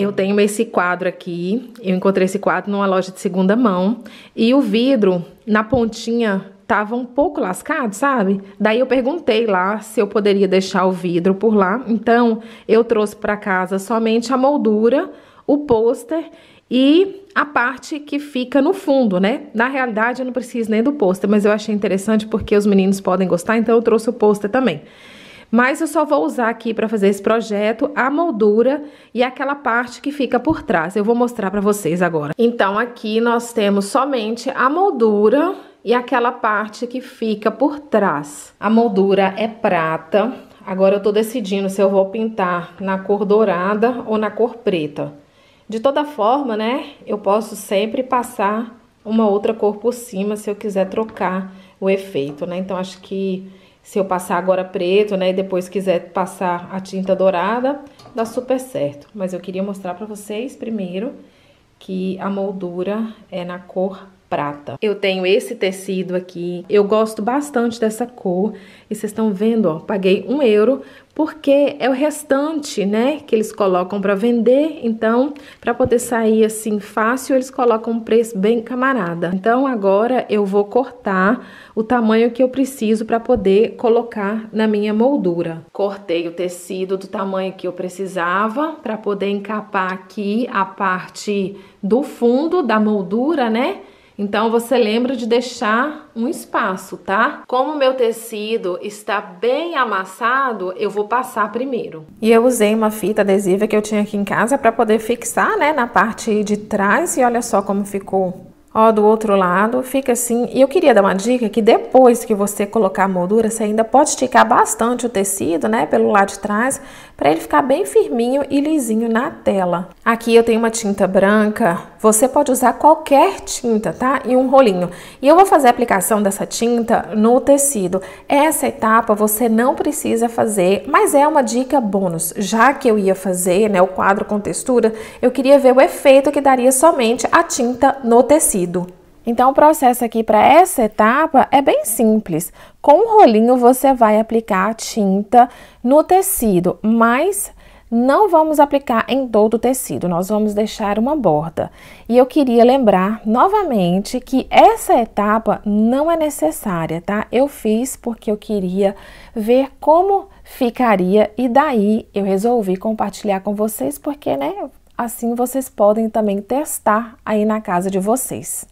Eu tenho esse quadro aqui, eu encontrei esse quadro numa loja de segunda mão e o vidro na pontinha tava um pouco lascado, sabe? Daí eu perguntei lá se eu poderia deixar o vidro por lá. Então, eu trouxe para casa somente a moldura, o pôster e a parte que fica no fundo, né? Na realidade, eu não preciso nem do pôster, mas eu achei interessante porque os meninos podem gostar, então eu trouxe o pôster também. Mas eu só vou usar aqui para fazer esse projeto a moldura e aquela parte que fica por trás. Eu vou mostrar para vocês agora. Então, aqui nós temos somente a moldura e aquela parte que fica por trás. A moldura é prata. Agora eu tô decidindo se eu vou pintar na cor dourada ou na cor preta. De toda forma, né, eu posso sempre passar uma outra cor por cima se eu quiser trocar o efeito, né? Então acho que se eu passar agora preto, né, e depois quiser passar a tinta dourada, dá super certo. Mas eu queria mostrar pra vocês primeiro que a moldura é na cor prata. Eu tenho esse tecido aqui, eu gosto bastante dessa cor. E vocês estão vendo, ó, paguei um euro porque é o restante, né, que eles colocam para vender. Então, para poder sair assim fácil, eles colocam um preço bem camarada. Então, agora eu vou cortar o tamanho que eu preciso para poder colocar na minha moldura. Cortei o tecido do tamanho que eu precisava para poder encapar aqui a parte do fundo da moldura, né? Então você lembra de deixar um espaço, tá? Como o meu tecido está bem amassado, eu vou passar primeiro. E eu usei uma fita adesiva que eu tinha aqui em casa para poder fixar, né, na parte de trás e olha só como ficou. Ó, do outro lado, fica assim. E eu queria dar uma dica que depois que você colocar a moldura, você ainda pode esticar bastante o tecido, né, pelo lado de trás, para ele ficar bem firminho e lisinho na tela. Aqui eu tenho uma tinta branca você pode usar qualquer tinta, tá? E um rolinho. E eu vou fazer a aplicação dessa tinta no tecido. Essa etapa você não precisa fazer, mas é uma dica bônus. Já que eu ia fazer, né, o quadro com textura, eu queria ver o efeito que daria somente a tinta no tecido. Então, o processo aqui para essa etapa é bem simples. Com o rolinho, você vai aplicar a tinta no tecido, mas não vamos aplicar em todo o tecido, nós vamos deixar uma borda. E eu queria lembrar novamente que essa etapa não é necessária, tá? Eu fiz porque eu queria ver como ficaria e daí eu resolvi compartilhar com vocês porque, né, assim vocês podem também testar aí na casa de vocês.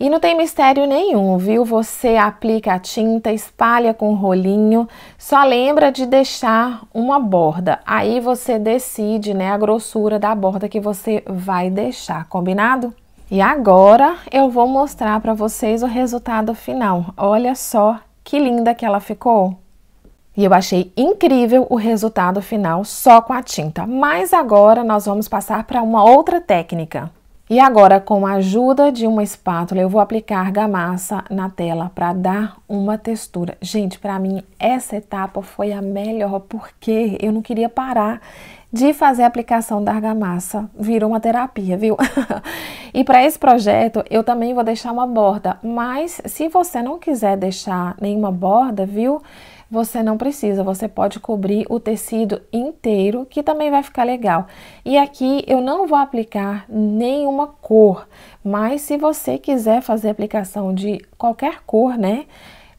E não tem mistério nenhum, viu? Você aplica a tinta, espalha com rolinho, só lembra de deixar uma borda. Aí você decide, né, a grossura da borda que você vai deixar, combinado? E agora eu vou mostrar para vocês o resultado final. Olha só que linda que ela ficou. E eu achei incrível o resultado final só com a tinta. Mas agora nós vamos passar para uma outra técnica. E agora, com a ajuda de uma espátula, eu vou aplicar argamassa na tela para dar uma textura. Gente, para mim, essa etapa foi a melhor, porque eu não queria parar de fazer a aplicação da argamassa. Virou uma terapia, viu? e para esse projeto, eu também vou deixar uma borda, mas se você não quiser deixar nenhuma borda, viu? você não precisa, você pode cobrir o tecido inteiro, que também vai ficar legal. E aqui eu não vou aplicar nenhuma cor, mas se você quiser fazer aplicação de qualquer cor, né?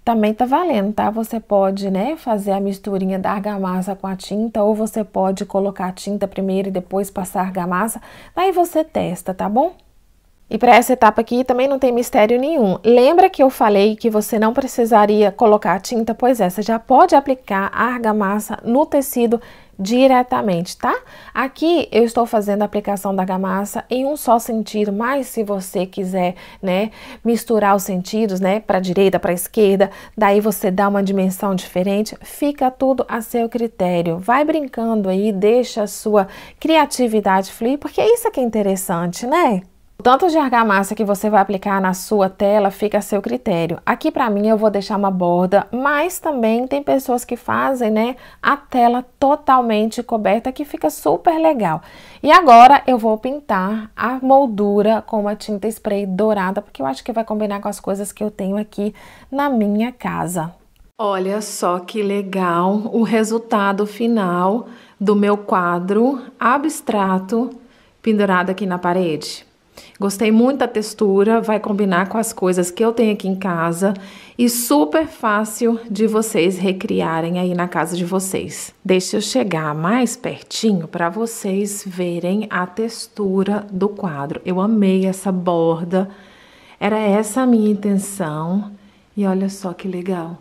Também tá valendo, tá? Você pode, né, fazer a misturinha da argamassa com a tinta, ou você pode colocar a tinta primeiro e depois passar a argamassa. Aí você testa, tá bom? E para essa etapa aqui também não tem mistério nenhum. Lembra que eu falei que você não precisaria colocar tinta? Pois é, você já pode aplicar a argamassa no tecido diretamente, tá? Aqui eu estou fazendo a aplicação da argamassa em um só sentido, mas se você quiser, né, misturar os sentidos, né, para direita, para esquerda, daí você dá uma dimensão diferente, fica tudo a seu critério. Vai brincando aí, deixa a sua criatividade fluir, porque isso é que é interessante, né? O tanto de argamassa que você vai aplicar na sua tela fica a seu critério. Aqui para mim eu vou deixar uma borda, mas também tem pessoas que fazem, né, a tela totalmente coberta que fica super legal. E agora eu vou pintar a moldura com uma tinta spray dourada, porque eu acho que vai combinar com as coisas que eu tenho aqui na minha casa. Olha só que legal o resultado final do meu quadro abstrato pendurado aqui na parede. Gostei muito da textura, vai combinar com as coisas que eu tenho aqui em casa e super fácil de vocês recriarem aí na casa de vocês. Deixa eu chegar mais pertinho para vocês verem a textura do quadro. Eu amei essa borda, era essa a minha intenção e olha só que legal.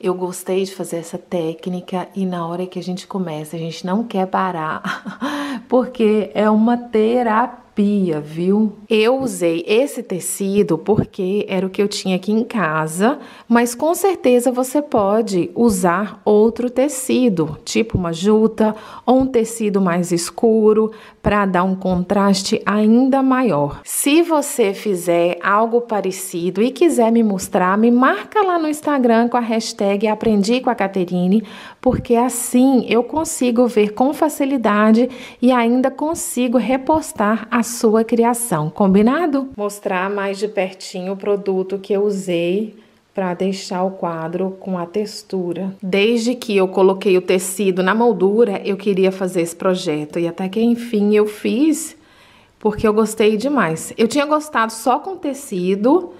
Eu gostei de fazer essa técnica e na hora que a gente começa, a gente não quer parar, porque é uma terapia terapia, viu? Eu usei esse tecido porque era o que eu tinha aqui em casa, mas com certeza você pode usar outro tecido, tipo uma juta ou um tecido mais escuro, para dar um contraste ainda maior. Se você fizer algo parecido e quiser me mostrar, me marca lá no Instagram com a hashtag Aprendi com a Caterine porque assim eu consigo ver com facilidade e ainda consigo repostar a sua criação, combinado? Mostrar mais de pertinho o produto que eu usei para deixar o quadro com a textura. Desde que eu coloquei o tecido na moldura, eu queria fazer esse projeto e até que enfim eu fiz, porque eu gostei demais. Eu tinha gostado só com tecido,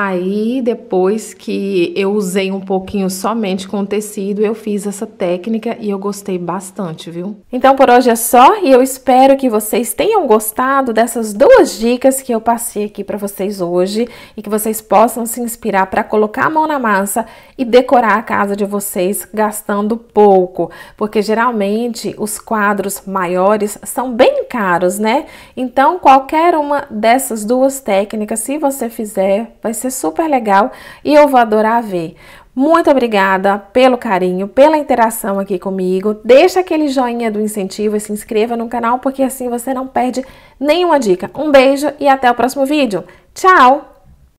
Aí, depois que eu usei um pouquinho somente com tecido, eu fiz essa técnica e eu gostei bastante, viu? Então, por hoje é só e eu espero que vocês tenham gostado dessas duas dicas que eu passei aqui para vocês hoje e que vocês possam se inspirar para colocar a mão na massa e decorar a casa de vocês gastando pouco, porque geralmente os quadros maiores são bem caros, né? Então, qualquer uma dessas duas técnicas, se você fizer, vai ser ser super legal e eu vou adorar ver. Muito obrigada pelo carinho, pela interação aqui comigo. Deixa aquele joinha do incentivo e se inscreva no canal, porque assim você não perde nenhuma dica. Um beijo e até o próximo vídeo. Tchau!